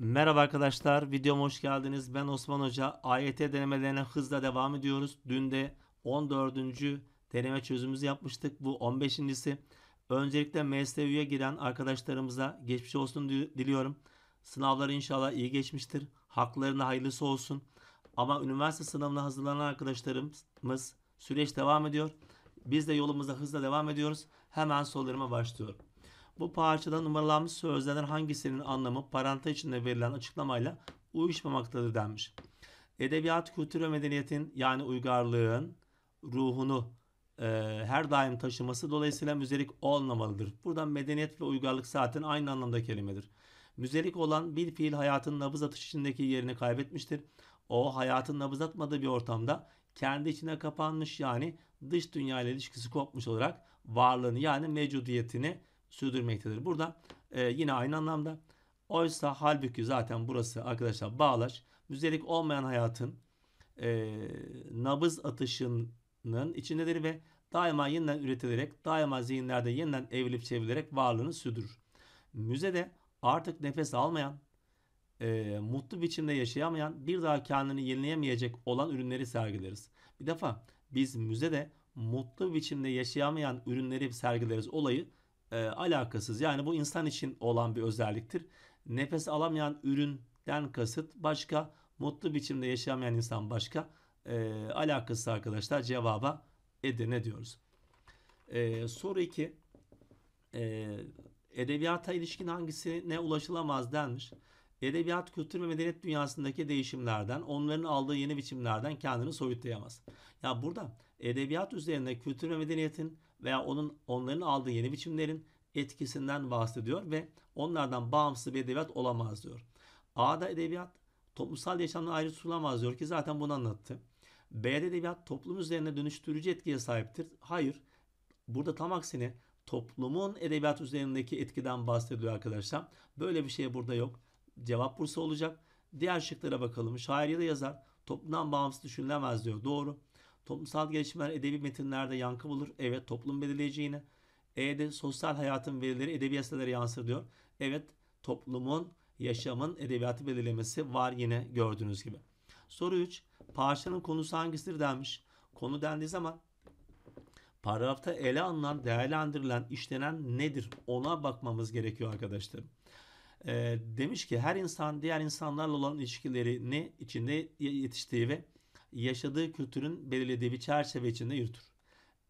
Merhaba arkadaşlar, videoma hoş geldiniz. Ben Osman Hoca. AYT denemelerine hızla devam ediyoruz. Dün de 14. deneme çözümümüzü yapmıştık. Bu 15.si. Öncelikle MSV'ye giren arkadaşlarımıza geçmiş olsun diliyorum. Sınavlar inşallah iyi geçmiştir. Haklarına hayırlısı olsun. Ama üniversite sınavına hazırlanan arkadaşlarımız süreç devam ediyor. Biz de yolumuza hızla devam ediyoruz. Hemen sorularıma başlıyorum. Bu parçada numaralanmış sözlerden hangisinin anlamı parantez içinde verilen açıklamayla uyuşmamaktadır denmiş. Edebiyat, kültür ve medeniyetin yani uygarlığın ruhunu e, her daim taşıması dolayısıyla müzelik olmamalıdır. Buradan medeniyet ve uygarlık zaten aynı anlamda kelimedir. Müzelik olan bir fiil hayatın nabız atışı içindeki yerini kaybetmiştir. O hayatın nabız atmadığı bir ortamda kendi içine kapanmış yani dış dünya ile ilişkisi kopmuş olarak varlığını yani mevcudiyetini sürdürmektedir. Burada e, yine aynı anlamda. Oysa halbuki zaten burası arkadaşlar bağlaç. Müzelik olmayan hayatın e, nabız atışının içindedir ve daima yeniden üretilerek, daima zihinlerde yeniden evrilip çevrilerek varlığını sürdürür. Müzede artık nefes almayan, e, mutlu biçimde yaşayamayan, bir daha kendini yenileyemeyecek olan ürünleri sergileriz. Bir defa biz müzede mutlu biçimde yaşayamayan ürünleri sergileriz olayı e, alakasız. Yani bu insan için olan bir özelliktir. Nefes alamayan üründen kasıt başka, mutlu biçimde yaşamayan insan başka. E, alakasız arkadaşlar cevaba Edirne diyoruz. E, soru 2. E, edebiyata ilişkin hangisine ulaşılamaz denmiş. Edebiyat, kültür ve medeniyet dünyasındaki değişimlerden, onların aldığı yeni biçimlerden kendini soyutlayamaz. Ya burada edebiyat üzerine kültür ve medeniyetin veya onun onların aldığı yeni biçimlerin etkisinden bahsediyor ve onlardan bağımsız bir edebiyat olamaz diyor. A'da edebiyat toplumsal yaşamdan ayrı tutulamaz diyor ki zaten bunu anlattı. B'de edebiyat toplum üzerine dönüştürücü etkiye sahiptir. Hayır. Burada tam aksine toplumun edebiyat üzerindeki etkiden bahsediyor arkadaşlar. Böyle bir şey burada yok. Cevap Bursa olacak. Diğer şıklara bakalım. Şair ya da yazar toplumdan bağımsız düşünülemez diyor. Doğru. Toplumsal gelişmeler edebi metinlerde yankı bulur. Evet toplum belirleyeceğini. E'de sosyal hayatın verileri edebiyatlere yansır diyor. Evet toplumun, yaşamın edebiyatı belirlemesi var yine gördüğünüz gibi. Soru 3. Parçanın konusu hangisidir denmiş. Konu dendiği zaman paragrafta ele alınan, değerlendirilen, işlenen nedir? Ona bakmamız gerekiyor arkadaşlar. E, demiş ki her insan diğer insanlarla olan ilişkilerini içinde yetiştiği ve yaşadığı kültürün belirlediği bir çerçeve içinde yürütür.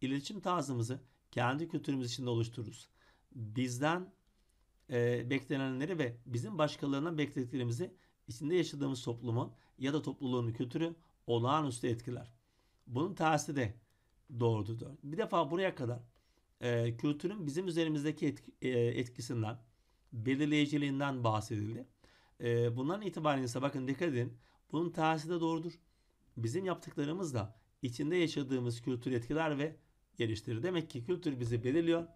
İletişim tarzımızı kendi kültürümüz içinde oluştururuz. Bizden e, beklenenleri ve bizim başkalarından beklediklerimizi içinde yaşadığımız toplumun ya da topluluğun kültürü olağanüstü etkiler. Bunun tersi de doğrudur. Bir defa buraya kadar e, kültürün bizim üzerimizdeki etki, e, etkisinden, belirleyiciliğinden bahsedildi. E, bundan itibaren ise bakın dikkat edin bunun tersi de doğrudur. Bizim yaptıklarımız da içinde yaşadığımız kültür etkiler ve geliştirir. Demek ki kültür bizi belirliyor.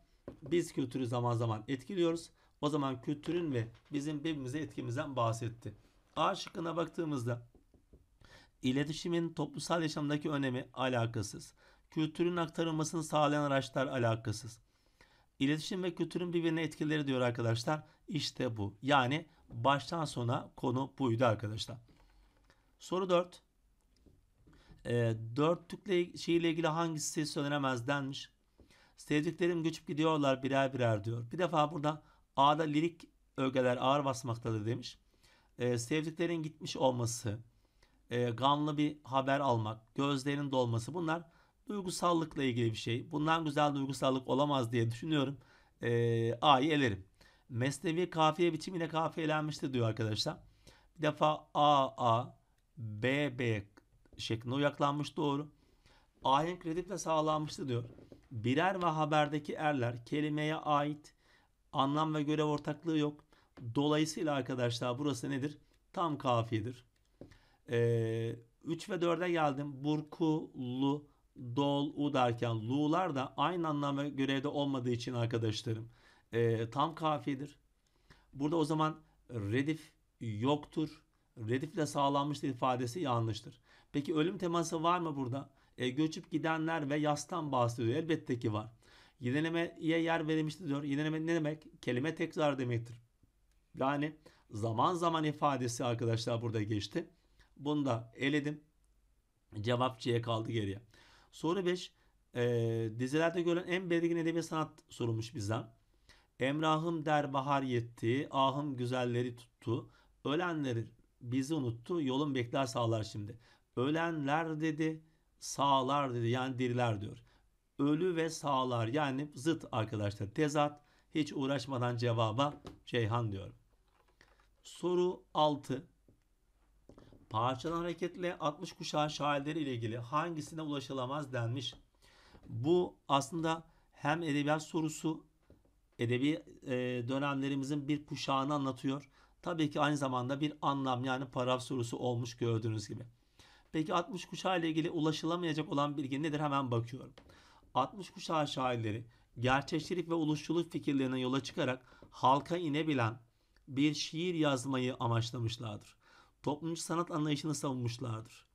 Biz kültürü zaman zaman etkiliyoruz. O zaman kültürün ve bizim birbirimize etkimizden bahsetti. A şıkkına baktığımızda iletişimin toplumsal yaşamdaki önemi alakasız. Kültürün aktarılmasını sağlayan araçlar alakasız. İletişim ve kültürün birbirine etkileri diyor arkadaşlar. İşte bu. Yani baştan sona konu buydu arkadaşlar. Soru 4. E, ee, dörtlükle şeyle ilgili hangisi söylenemez denmiş. Sevdiklerim göçüp gidiyorlar birer birer diyor. Bir defa burada A'da lirik ögeler ağır basmaktadır demiş. E, sevdiklerin gitmiş olması, e, gamlı bir haber almak, gözlerinin dolması bunlar duygusallıkla ilgili bir şey. Bundan güzel duygusallık olamaz diye düşünüyorum. E, A'yı elerim. Mesnevi kafiye biçimiyle kafiyelenmiştir diyor arkadaşlar. Bir defa A A B B şeklinde uyaklanmış doğru. Ayin kreditle sağlanmıştı diyor. Birer ve haberdeki erler kelimeye ait anlam ve görev ortaklığı yok. Dolayısıyla arkadaşlar burası nedir? Tam kafidir. Ee, ve 4'e geldim. Burku, lu, dol, u derken lu'lar da aynı anlam ve görevde olmadığı için arkadaşlarım e, tam kafidir. Burada o zaman redif yoktur. Redifle sağlanmıştır ifadesi yanlıştır. Peki ölüm teması var mı burada? E, göçüp gidenler ve yastan bahsediyor. Elbette ki var. Yenilemeye yer verilmiştir diyor. Yenileme ne demek? Kelime tekrar demektir. Yani zaman zaman ifadesi arkadaşlar burada geçti. Bunu da eledim. Cevapçıya kaldı geriye. Soru 5. E, dizilerde görülen en belirgin edebi sanat sorulmuş bizden. Emrahım der bahar yetti, ahım güzelleri tuttu. Ölenleri bizi unuttu, yolun bekler sağlar şimdi. Ölenler dedi, sağlar dedi yani diriler diyor. Ölü ve sağlar yani zıt arkadaşlar tezat. Hiç uğraşmadan cevaba Ceyhan diyor. Soru 6. Parçalan hareketle 60 kuşağı şairleri ile ilgili hangisine ulaşılamaz denmiş. Bu aslında hem edebiyat sorusu edebi e, dönemlerimizin bir kuşağını anlatıyor. Tabii ki aynı zamanda bir anlam yani paraf sorusu olmuş gördüğünüz gibi. Peki 60 kuşağı ile ilgili ulaşılamayacak olan bilgi nedir? Hemen bakıyorum. 60 kuşağı şairleri gerçekçilik ve oluşçuluk fikirlerine yola çıkarak halka inebilen bir şiir yazmayı amaçlamışlardır. Toplumcu sanat anlayışını savunmuşlardır.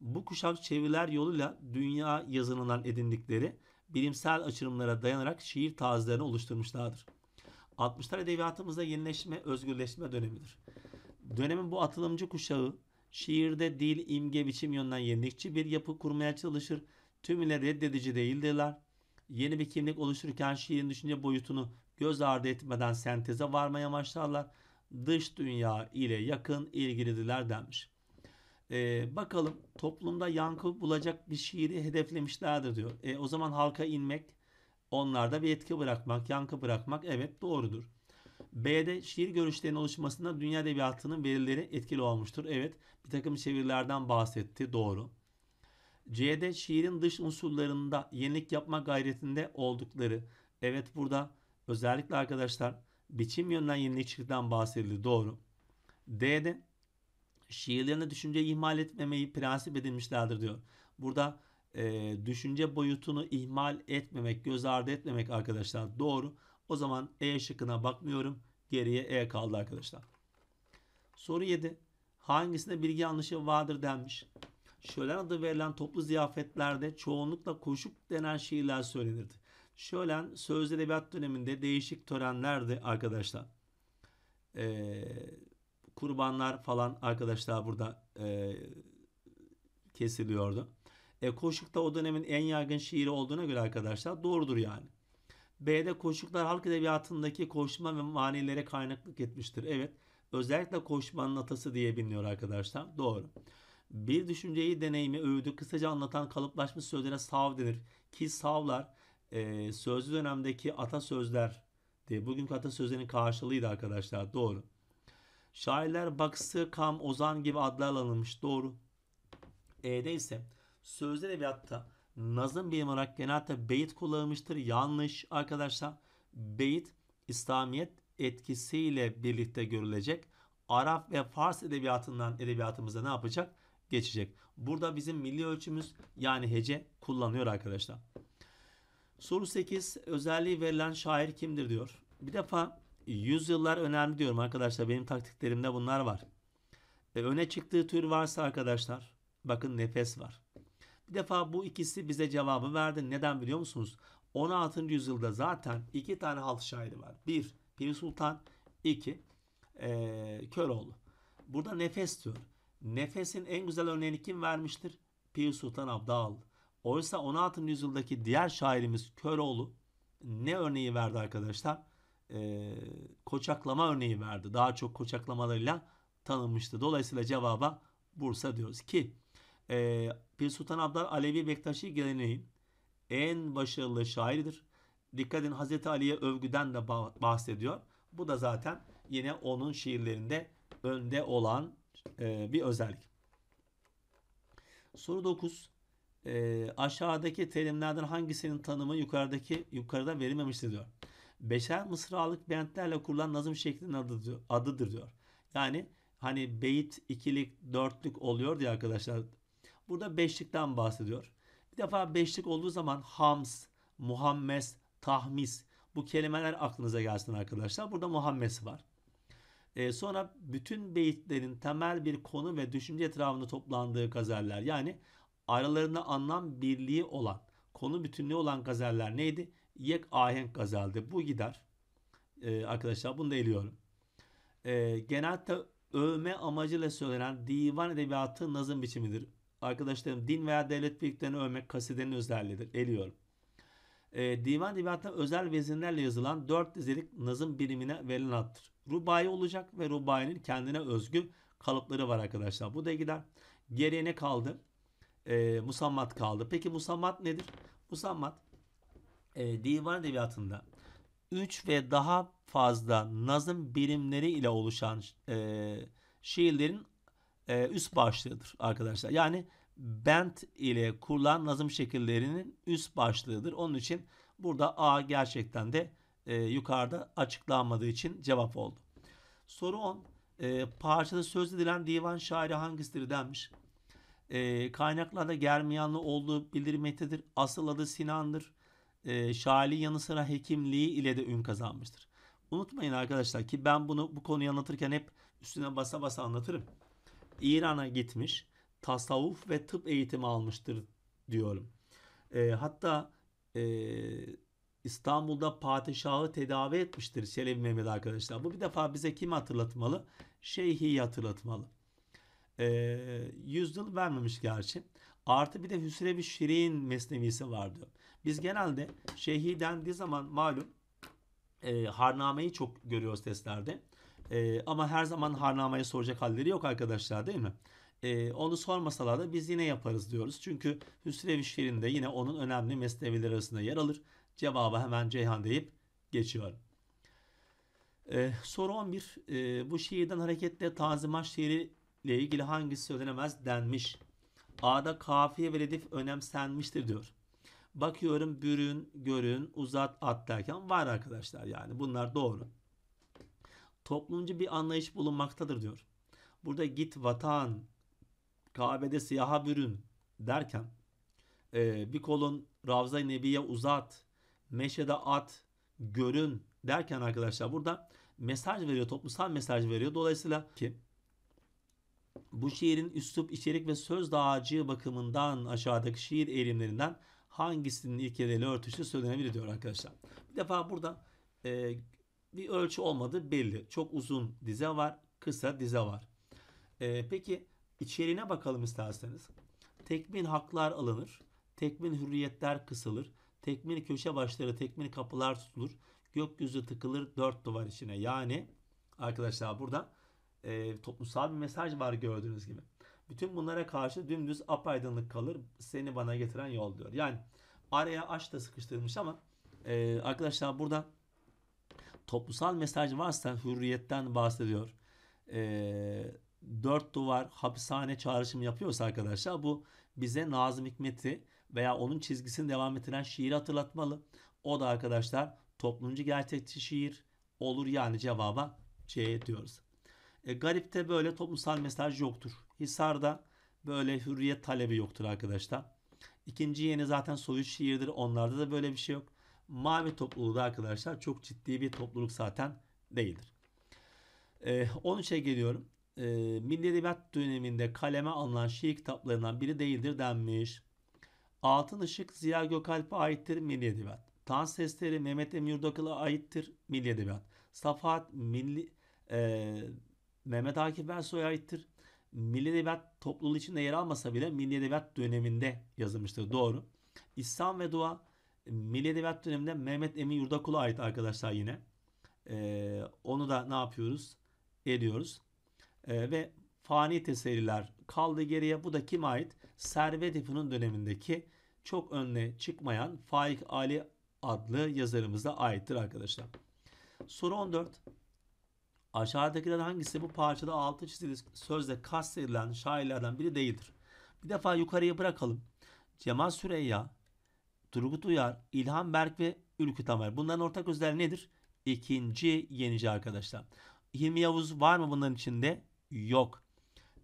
Bu kuşak çeviriler yoluyla dünya yazınından edindikleri bilimsel açılımlara dayanarak şiir tarzlarını oluşturmuşlardır. 60'lar edebiyatımızda yenileşme, özgürleşme dönemidir. Dönemin bu atılımcı kuşağı Şiirde dil, imge, biçim yönünden yenilikçi bir yapı kurmaya çalışır. Tümüyle reddedici değildirler. Yeni bir kimlik oluştururken şiirin düşünce boyutunu göz ardı etmeden senteze varmaya başlarlar. Dış dünya ile yakın ilgilidirler denmiş. Ee, bakalım toplumda yankı bulacak bir şiiri hedeflemişlerdir diyor. E, o zaman halka inmek, onlarda bir etki bırakmak, yankı bırakmak evet doğrudur. B'de şiir görüşlerinin oluşmasında dünya edebiyatının verileri etkili olmuştur. Evet bir takım çevirilerden bahsetti doğru. C'de şiirin dış unsurlarında yenilik yapma gayretinde oldukları. Evet burada özellikle arkadaşlar biçim yönünden yenilikçilikten bahsedildi doğru. D'de şiirlerinde düşünce ihmal etmemeyi prensip edinmişlerdir diyor. Burada e, düşünce boyutunu ihmal etmemek, göz ardı etmemek arkadaşlar doğru. O zaman E şıkkına bakmıyorum. Geriye E kaldı arkadaşlar. Soru 7. Hangisinde bilgi yanlışı vardır denmiş. Şölen adı verilen toplu ziyafetlerde çoğunlukla koşuk denen şiirler söylenirdi. Şölen sözlü edebiyat döneminde değişik törenlerdi arkadaşlar. Ee, kurbanlar falan arkadaşlar burada e, kesiliyordu. E, koşuk da o dönemin en yaygın şiiri olduğuna göre arkadaşlar doğrudur yani. B'de koşuklar halk edebiyatındaki koşma ve manilere kaynaklık etmiştir. Evet. Özellikle koşmanın atası diye biliniyor arkadaşlar. Doğru. Bir düşünceyi deneyimi övdü kısaca anlatan kalıplaşmış sözlere sav denir. Ki savlar e, sözlü dönemdeki atasözler diye bugünkü atasözlerin karşılığıydı arkadaşlar. Doğru. Şairler Baksı, Kam, Ozan gibi adlar alınmış. Doğru. E'de ise sözlü edebiyatta nazım bilim olarak genelde beyit kullanılmıştır. Yanlış arkadaşlar. Beyit İslamiyet etkisiyle birlikte görülecek. Arap ve Fars edebiyatından edebiyatımıza ne yapacak? Geçecek. Burada bizim milli ölçümüz yani hece kullanıyor arkadaşlar. Soru 8 özelliği verilen şair kimdir diyor. Bir defa yüzyıllar önemli diyorum arkadaşlar. Benim taktiklerimde bunlar var. E, öne çıktığı tür varsa arkadaşlar bakın nefes var. Bir defa bu ikisi bize cevabı verdi. Neden biliyor musunuz? 16. yüzyılda zaten iki tane halk şairi var. Bir Piri Sultan, iki ee, Köroğlu. Burada nefes diyor. Nefesin en güzel örneğini kim vermiştir? Pir Sultan Abdal. Oysa 16. yüzyıldaki diğer şairimiz Köroğlu ne örneği verdi arkadaşlar? Ee, koçaklama örneği verdi. Daha çok koçaklamalarıyla tanınmıştı. Dolayısıyla cevaba Bursa diyoruz ki e, Pir Sultan Abdal Alevi Bektaşi geleneğin en başarılı şairidir. Dikkat edin Hazreti Ali'ye övgüden de bahsediyor. Bu da zaten yine onun şiirlerinde önde olan e, bir özellik. Soru 9. E, aşağıdaki terimlerden hangisinin tanımı yukarıdaki yukarıda verilmemiştir diyor. Beşer mısralık bentlerle kurulan nazım şeklinin adı, adıdır diyor. Yani hani beyit, ikilik, dörtlük oluyor diye arkadaşlar Burada beşlikten bahsediyor. Bir defa beşlik olduğu zaman hams, muhammes, tahmis bu kelimeler aklınıza gelsin arkadaşlar. Burada muhammes var. E, sonra bütün beyitlerin temel bir konu ve düşünce etrafında toplandığı gazeller yani aralarında anlam birliği olan, konu bütünlüğü olan gazeller neydi? Yek ahenk gazeldi. Bu gider. E, arkadaşlar bunu da eliyorum. E, genelde övme amacıyla söylenen divan edebiyatı nazım biçimidir. Arkadaşlarım din veya devlet birliklerini övmek kasidenin özelliğidir. Eliyorum. E, divan edebiyatına özel vezinlerle yazılan dört dizelik nazım birimine verilen addır. Rubai olacak ve rubainin kendine özgü kalıpları var arkadaşlar. Bu da gider. Geriye ne kaldı? E, musammat kaldı. Peki musammat nedir? Musammat e, divan edebiyatında 3 ve daha fazla nazım birimleri ile oluşan e, şiirlerin e, üst başlığıdır arkadaşlar. Yani bent ile kurulan nazım şekillerinin üst başlığıdır. Onun için burada A gerçekten de e, yukarıda açıklanmadığı için cevap oldu. Soru 10. E, parçada söz edilen divan şairi hangisidir denmiş. E, kaynaklarda Germiyanlı olduğu bildirilmektedir. Asıl adı Sinan'dır. E, şairi yanı sıra hekimliği ile de ün kazanmıştır. Unutmayın arkadaşlar ki ben bunu bu konuyu anlatırken hep üstüne basa basa anlatırım. İran'a gitmiş, tasavvuf ve tıp eğitimi almıştır diyorum. E, hatta e, İstanbul'da padişahı tedavi etmiştir Selim Mehmet arkadaşlar. Bu bir defa bize kim hatırlatmalı? Şeyhi hatırlatmalı. E, yüzyıl vermemiş gerçi. Artı bir de hüsrev Şirin mesnevisi vardı. Biz genelde Şeyhi dendiği zaman malum e, Harname'yi çok görüyoruz testlerde. E, ama her zaman harnameyi soracak halleri yok arkadaşlar değil mi? E, onu sormasalar da biz yine yaparız diyoruz. Çünkü Hüsrev şiirinde yine onun önemli mesneviler arasında yer alır. Cevaba hemen Ceyhan deyip geçiyorum. E, soru 11. E, bu şiirden hareketle Tanzimat şiiri ile ilgili hangisi söylenemez denmiş. A'da kafiye ve redif önemsenmiştir diyor. Bakıyorum bürün, görün, uzat, at derken var arkadaşlar yani bunlar doğru toplumcu bir anlayış bulunmaktadır diyor. Burada git vatan, Kabe'de siyaha bürün derken e, bir kolun Ravza-i Nebi'ye uzat, meşede at, görün derken arkadaşlar burada mesaj veriyor, toplumsal mesaj veriyor. Dolayısıyla ki bu şiirin üslup, içerik ve söz dağarcığı bakımından aşağıdaki şiir eğilimlerinden hangisinin ilkeleriyle örtüşü söylenebilir diyor arkadaşlar. Bir defa burada e, bir ölçü olmadı belli. Çok uzun dize var, kısa dize var. E, peki içeriğine bakalım isterseniz. Tekmin haklar alınır. Tekmin hürriyetler kısılır. Tekmin köşe başları, tekmin kapılar tutulur. Gökyüzü tıkılır dört duvar içine. Yani arkadaşlar burada e, toplumsal bir mesaj var gördüğünüz gibi. Bütün bunlara karşı dümdüz apaydınlık kalır. Seni bana getiren yol diyor. Yani araya aç da sıkıştırmış ama e, arkadaşlar burada toplumsal mesaj varsa hürriyetten bahsediyor. E, dört duvar hapishane çağrışım yapıyorsa arkadaşlar bu bize Nazım Hikmet'i veya onun çizgisini devam ettiren şiiri hatırlatmalı. O da arkadaşlar toplumcu gerçekçi şiir olur yani cevaba C diyoruz. E, garipte böyle toplumsal mesaj yoktur. Hisar'da böyle hürriyet talebi yoktur arkadaşlar. İkinci yeni zaten soyut şiirdir. Onlarda da böyle bir şey yok mavi topluluğu da arkadaşlar çok ciddi bir topluluk zaten değildir. Ee, 13'e geliyorum. Ee, Milli Edebiyat döneminde kaleme alınan şiir kitaplarından biri değildir denmiş. Altın Işık Ziya Gökalp'e aittir Milli Edebiyat. Tan Sesleri Mehmet Emir Dakal'a aittir Milli Edebiyat. Safahat Milli, e, Mehmet Akif Ersoy'a aittir. Milli Edebiyat topluluğu içinde yer almasa bile Milli Edebiyat döneminde yazılmıştır. Doğru. İslam ve Dua Milli Edebiyat döneminde Mehmet Emin Yurdakul'a ait arkadaşlar yine. E, onu da ne yapıyoruz? Ediyoruz. E, ve fani teseliler kaldı geriye. Bu da kime ait? Servet Efenin dönemindeki çok önüne çıkmayan Faik Ali adlı yazarımıza aittir arkadaşlar. Soru 14. Aşağıdakilerden hangisi bu parçada altı çizili sözle kastedilen şairlerden biri değildir? Bir defa yukarıyı bırakalım. Cemal Süreyya, Turgut Uyar, İlhan Berk ve Ülkü Tamer. Bunların ortak özelliği nedir? İkinci yenici arkadaşlar. Hilmi Yavuz var mı bunların içinde? Yok.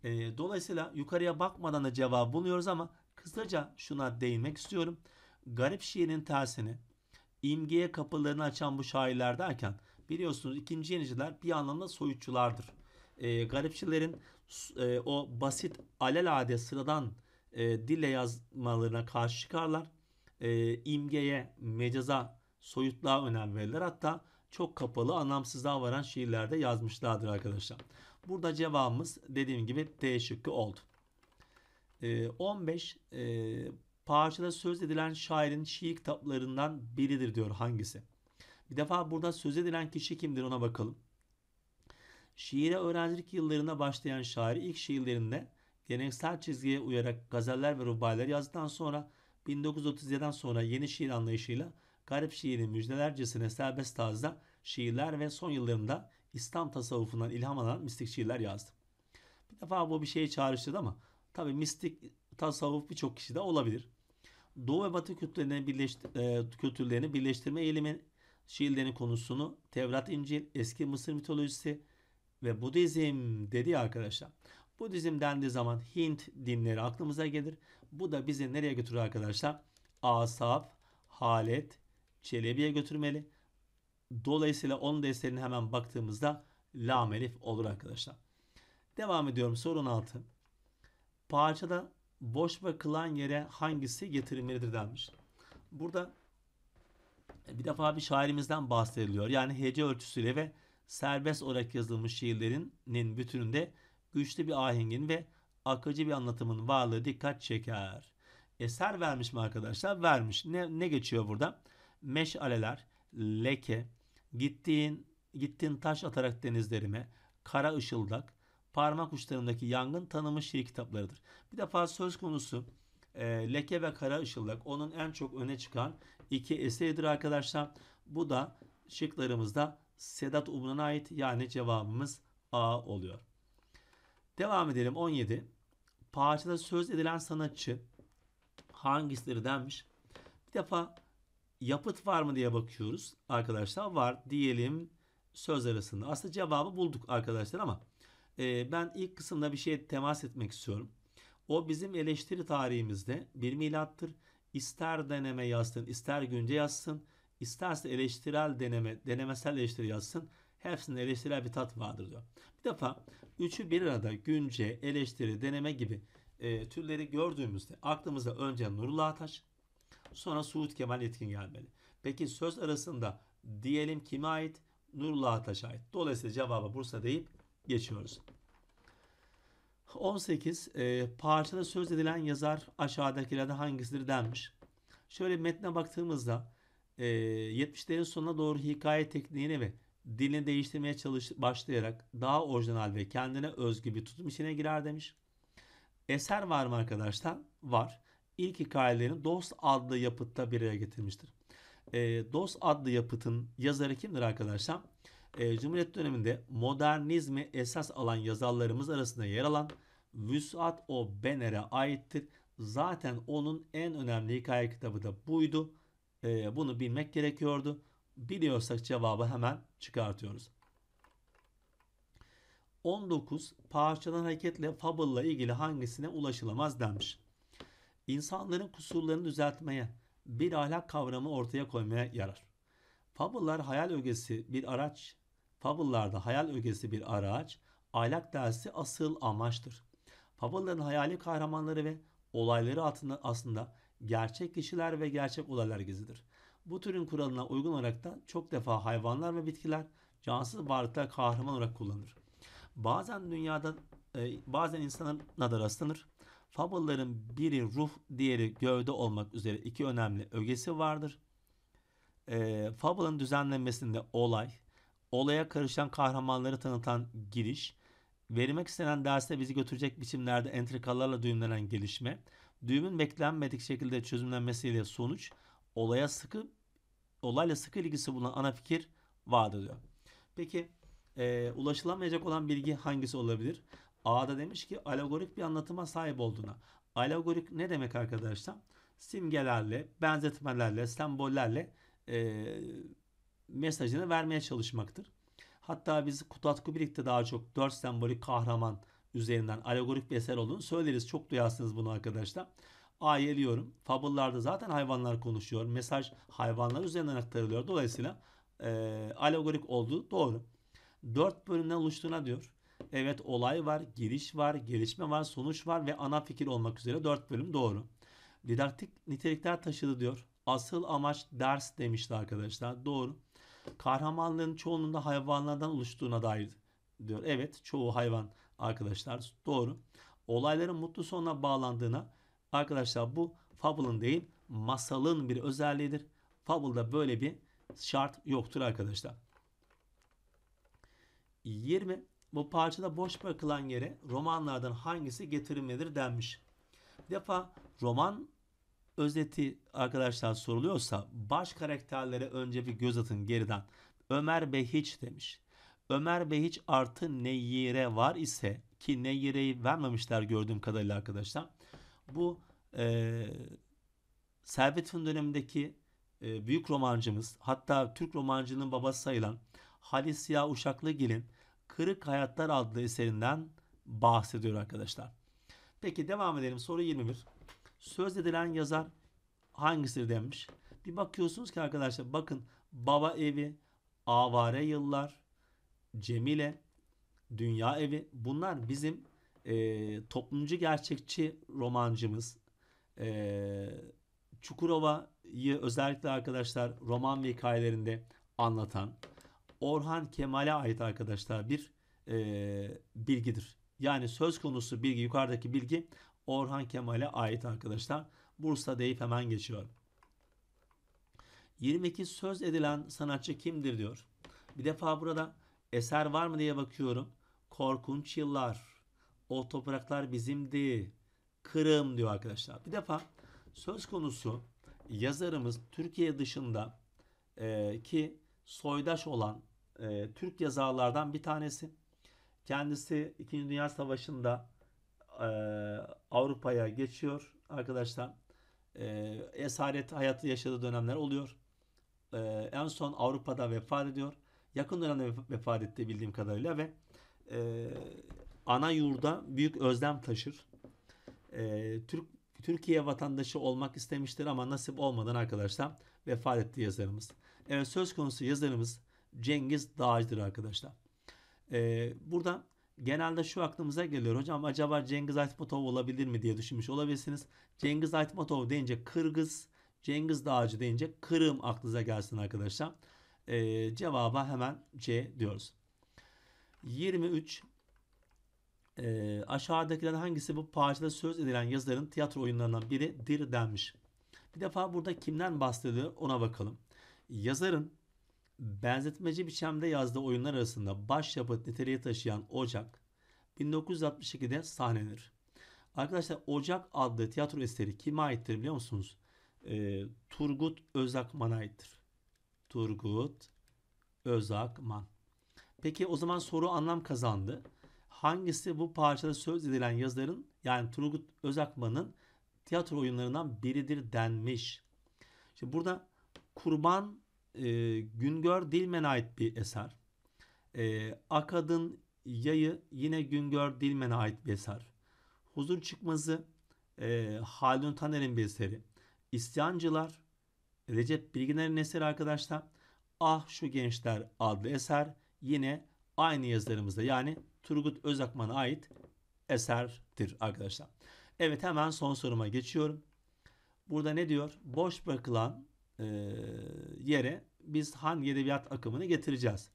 E, dolayısıyla yukarıya bakmadan da cevap buluyoruz ama kısaca şuna değinmek istiyorum. Garip şiirin tersini imgeye kapılarını açan bu şairler derken biliyorsunuz ikinci yeniciler bir anlamda soyutçulardır. E, garipçilerin e, o basit alelade sıradan e, dille yazmalarına karşı çıkarlar e, imgeye, mecaza, soyutluğa önem verirler. Hatta çok kapalı anlamsızlığa varan şiirlerde yazmışlardır arkadaşlar. Burada cevabımız dediğim gibi D şıkkı oldu. E, 15 e, parçada söz edilen şairin şiir kitaplarından biridir diyor hangisi? Bir defa burada söz edilen kişi kimdir ona bakalım. Şiire öğrencilik yıllarına başlayan şair ilk şiirlerinde geleneksel çizgiye uyarak gazeller ve rubayiler yazdıktan sonra 1937'den sonra yeni şiir anlayışıyla garip şiiri müjdelercesine serbest tarzda şiirler ve son yıllarında İslam tasavvufundan ilham alan mistik şiirler yazdı. Bir defa bu bir şeyi çağrıştırdı ama tabi mistik tasavvuf birçok kişi de olabilir. Doğu ve Batı kültürlerini, birleştir, e, kültürlerini birleştirme eğilimi şiirlerin konusunu Tevrat, İncil, eski Mısır mitolojisi ve Budizm dedi arkadaşlar. Budizm dendiği zaman Hint dinleri aklımıza gelir. Bu da bizi nereye götürür arkadaşlar? Asaf, Halet, Çelebi'ye götürmeli. Dolayısıyla onun derslerine hemen baktığımızda Lam Elif olur arkadaşlar. Devam ediyorum sorun 6. Parçada boş bırakılan yere hangisi getirilmelidir denmiş. Burada bir defa bir şairimizden bahsediliyor. Yani hece ölçüsüyle ve serbest olarak yazılmış şiirlerinin bütününde güçlü bir ahengin ve akıcı bir anlatımın varlığı dikkat çeker. Eser vermiş mi arkadaşlar? Vermiş. Ne, ne geçiyor burada? Meşaleler, leke, gittiğin, gittiğin taş atarak denizlerime, kara ışıldak, parmak uçlarındaki yangın tanımış şiir kitaplarıdır. Bir defa söz konusu e, leke ve kara ışıldak onun en çok öne çıkan iki eseridir arkadaşlar. Bu da şıklarımızda Sedat Umran'a ait yani cevabımız A oluyor. Devam edelim 17. Parçada söz edilen sanatçı hangisidir denmiş. Bir defa yapıt var mı diye bakıyoruz arkadaşlar. Var diyelim söz arasında. Aslında cevabı bulduk arkadaşlar ama e, ben ilk kısımda bir şey temas etmek istiyorum. O bizim eleştiri tarihimizde bir milattır. İster deneme yazsın, ister günce yazsın, isterse eleştirel deneme, denemesel eleştiri yazsın hepsinde eleştirel bir tat vardır diyor. Bir defa üçü bir arada günce, eleştiri, deneme gibi e, türleri gördüğümüzde aklımıza önce Nurullah Ataş, sonra Suud Kemal Yetkin gelmeli. Peki söz arasında diyelim kime ait? Nurullah Ataş'a ait. Dolayısıyla cevaba Bursa deyip geçiyoruz. 18. E, parçada söz edilen yazar aşağıdakilerde hangisidir denmiş. Şöyle metne baktığımızda e, 70'lerin sonuna doğru hikaye tekniğini ve dilini değiştirmeye çalış başlayarak daha orijinal ve kendine özgü bir tutum içine girer demiş. Eser var mı arkadaşlar? Var. İlk hikayelerini Dost adlı yapıtta bir araya getirmiştir. E, Dost adlı yapıtın yazarı kimdir arkadaşlar? E, Cumhuriyet döneminde modernizmi esas alan yazarlarımız arasında yer alan Vüsat O Bener'e aittir. Zaten onun en önemli hikaye kitabı da buydu. E, bunu bilmek gerekiyordu biliyorsak cevabı hemen çıkartıyoruz. 19 parçadan hareketle Fable'la ilgili hangisine ulaşılamaz denmiş. İnsanların kusurlarını düzeltmeye, bir ahlak kavramı ortaya koymaya yarar. Fable'lar hayal ögesi bir araç, Fable'larda hayal ögesi bir araç, ahlak dersi asıl amaçtır. Fable'ların hayali kahramanları ve olayları altında aslında gerçek kişiler ve gerçek olaylar gizlidir. Bu türün kuralına uygun olarak da çok defa hayvanlar ve bitkiler cansız varlıklar kahraman olarak kullanılır. Bazen dünyada e, bazen insanın da rastlanır. Fabulların biri ruh, diğeri gövde olmak üzere iki önemli ögesi vardır. E, Fable'ın düzenlenmesinde olay, olaya karışan kahramanları tanıtan giriş, verilmek istenen derste bizi götürecek biçimlerde entrikalarla düğümlenen gelişme, düğümün beklenmedik şekilde çözümlenmesiyle sonuç, olaya sıkı olayla sıkı ilgisi bulunan ana fikir vardır diyor. Peki e, ulaşılamayacak olan bilgi hangisi olabilir? A'da demiş ki alegorik bir anlatıma sahip olduğuna. Alegorik ne demek arkadaşlar? Simgelerle, benzetmelerle, sembollerle e, mesajını vermeye çalışmaktır. Hatta biz Kutat birlikte daha çok dört sembolik kahraman üzerinden alegorik bir eser olduğunu söyleriz. Çok duyarsınız bunu arkadaşlar. A'yı eliyorum. Fable'larda zaten hayvanlar konuşuyor. Mesaj hayvanlar üzerinden aktarılıyor. Dolayısıyla e, alegorik olduğu doğru. Dört bölümden oluştuğuna diyor. Evet olay var, giriş var, gelişme var, sonuç var ve ana fikir olmak üzere dört bölüm doğru. Didaktik nitelikler taşıdı diyor. Asıl amaç ders demişti arkadaşlar. Doğru. Kahramanlığın çoğunun da hayvanlardan oluştuğuna dair diyor. Evet çoğu hayvan arkadaşlar. Doğru. Olayların mutlu sonuna bağlandığına Arkadaşlar bu fable'ın değil masalın bir özelliğidir. Fable'da böyle bir şart yoktur arkadaşlar. 20. Bu parçada boş bırakılan yere romanlardan hangisi getirilmelidir denmiş. Bir defa roman özeti arkadaşlar soruluyorsa baş karakterlere önce bir göz atın geriden. Ömer Behiç demiş. Ömer Behiç artı Neyire var ise ki Neyire'yi vermemişler gördüğüm kadarıyla arkadaşlar bu e, Servet Fünun dönemindeki e, büyük romancımız hatta Türk romancının babası sayılan Halis Siyah Uşaklıgil'in Kırık Hayatlar adlı eserinden bahsediyor arkadaşlar. Peki devam edelim. Soru 21. Söz edilen yazar hangisidir demiş. Bir bakıyorsunuz ki arkadaşlar bakın Baba Evi, Avare Yıllar, Cemile, Dünya Evi bunlar bizim e, toplumcu gerçekçi romancımız e, Çukurova'yı özellikle arkadaşlar roman ve hikayelerinde anlatan Orhan Kemal'e ait arkadaşlar bir e, bilgidir. Yani söz konusu bilgi yukarıdaki bilgi Orhan Kemal'e ait arkadaşlar. Bursa deyip hemen geçiyorum. 22 söz edilen sanatçı kimdir diyor. Bir defa burada eser var mı diye bakıyorum. Korkunç Yıllar o topraklar bizimdi. Kırım diyor arkadaşlar. Bir defa söz konusu yazarımız Türkiye dışında e, ki soydaş olan e, Türk yazarlardan bir tanesi. Kendisi 2. Dünya Savaşı'nda e, Avrupa'ya geçiyor arkadaşlar. E, esaret hayatı yaşadığı dönemler oluyor. E, en son Avrupa'da vefat ediyor. Yakın dönemde vefat etti bildiğim kadarıyla ve e, ana yurda büyük özlem taşır. E, Türk Türkiye vatandaşı olmak istemiştir ama nasip olmadan arkadaşlar vefat etti yazarımız. Evet söz konusu yazarımız Cengiz Dağcı'dır arkadaşlar. Ee, burada genelde şu aklımıza geliyor hocam acaba Cengiz Aytmatov olabilir mi diye düşünmüş olabilirsiniz. Cengiz Aytmatov deyince Kırgız, Cengiz Dağcı deyince Kırım aklınıza gelsin arkadaşlar. Ee, cevaba hemen C diyoruz. 23 e, aşağıdakilerden hangisi bu parçada söz edilen yazarın tiyatro oyunlarından biridir denmiş. Bir defa burada kimden bahsediyor ona bakalım. Yazarın benzetmeci biçimde yazdığı oyunlar arasında başyapıt niteliği taşıyan Ocak 1962'de sahnelenir. Arkadaşlar Ocak adlı tiyatro eseri kime aittir biliyor musunuz? Ee, Turgut Özakman'a aittir. Turgut Özakman. Peki o zaman soru anlam kazandı hangisi bu parçada söz edilen yazarın yani Turgut Özakman'ın tiyatro oyunlarından biridir denmiş. İşte burada Kurban e, Güngör Dilmen'e ait bir eser. E, Akad'ın Yayı yine Güngör Dilmen'e ait bir eser. Huzur Çıkmazı e, Halun Taner'in bir eseri. İsyancılar Recep Bilginer'in eseri arkadaşlar. Ah Şu Gençler adlı eser yine aynı yazarımızda yani Turgut Özakman'a ait eserdir arkadaşlar. Evet hemen son soruma geçiyorum. Burada ne diyor? Boş bırakılan e, yere biz hangi edebiyat akımını getireceğiz?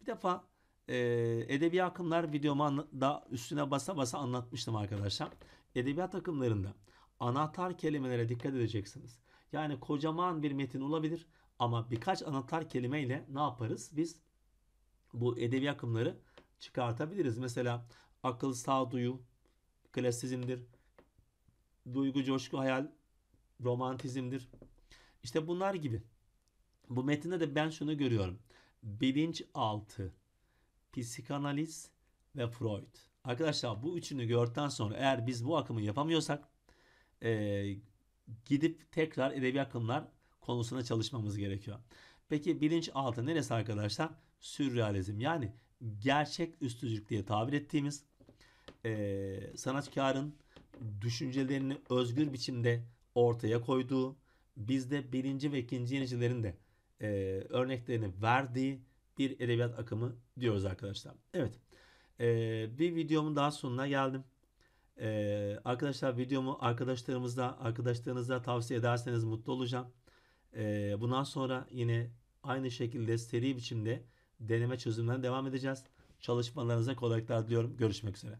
Bir defa e, edebi akımlar videoma da üstüne basa basa anlatmıştım arkadaşlar. Edebiyat akımlarında anahtar kelimelere dikkat edeceksiniz. Yani kocaman bir metin olabilir ama birkaç anahtar kelimeyle ne yaparız? Biz bu edebi akımları çıkartabiliriz. Mesela akıl sağduyu klasizmdir. Duygu, coşku, hayal romantizmdir. İşte bunlar gibi. Bu metinde de ben şunu görüyorum. Bilinç altı psikanaliz ve Freud. Arkadaşlar bu üçünü gördükten sonra eğer biz bu akımı yapamıyorsak e, gidip tekrar edebi akımlar konusuna çalışmamız gerekiyor. Peki bilinç altı neresi arkadaşlar? Sürrealizm yani gerçek üstücülük diye tabir ettiğimiz e, sanatkarın düşüncelerini özgür biçimde ortaya koyduğu, bizde birinci ve ikinci yenicilerin de e, örneklerini verdiği bir edebiyat akımı diyoruz arkadaşlar. Evet, e, bir videomun daha sonuna geldim. E, arkadaşlar videomu arkadaşlarımızla, arkadaşlarınızla tavsiye ederseniz mutlu olacağım. E, bundan sonra yine aynı şekilde seri biçimde deneme çözümlerine devam edeceğiz. Çalışmalarınıza kolaylıklar diliyorum. Görüşmek üzere.